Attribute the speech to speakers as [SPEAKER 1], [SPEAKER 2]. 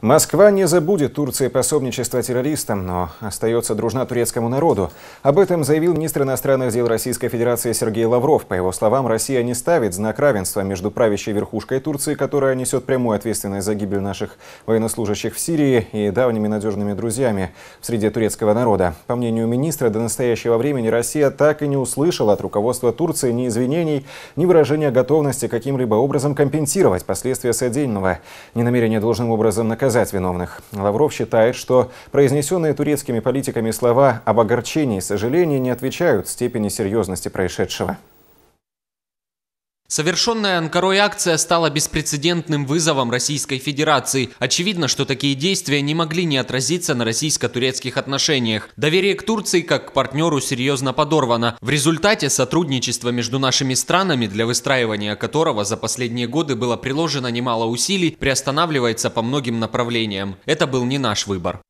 [SPEAKER 1] Москва не забудет Турции пособничество террористам, но остается дружна турецкому народу. Об этом заявил министр иностранных дел Российской Федерации Сергей Лавров. По его словам, Россия не ставит знак равенства между правящей верхушкой Турции, которая несет прямую ответственность за гибель наших военнослужащих в Сирии, и давними надежными друзьями в среде турецкого народа. По мнению министра, до настоящего времени Россия так и не услышала от руководства Турции ни извинений, ни выражения готовности каким-либо образом компенсировать последствия содеянного, ни намерения должным образом наказать наказать виновных. Лавров считает, что произнесенные турецкими политиками слова об огорчении и сожалении не отвечают степени серьезности происшедшего.
[SPEAKER 2] Совершенная Анкарой акция стала беспрецедентным вызовом Российской Федерации. Очевидно, что такие действия не могли не отразиться на российско-турецких отношениях. Доверие к Турции как к партнеру серьезно подорвано. В результате сотрудничество между нашими странами, для выстраивания которого за последние годы было приложено немало усилий, приостанавливается по многим направлениям. Это был не наш выбор.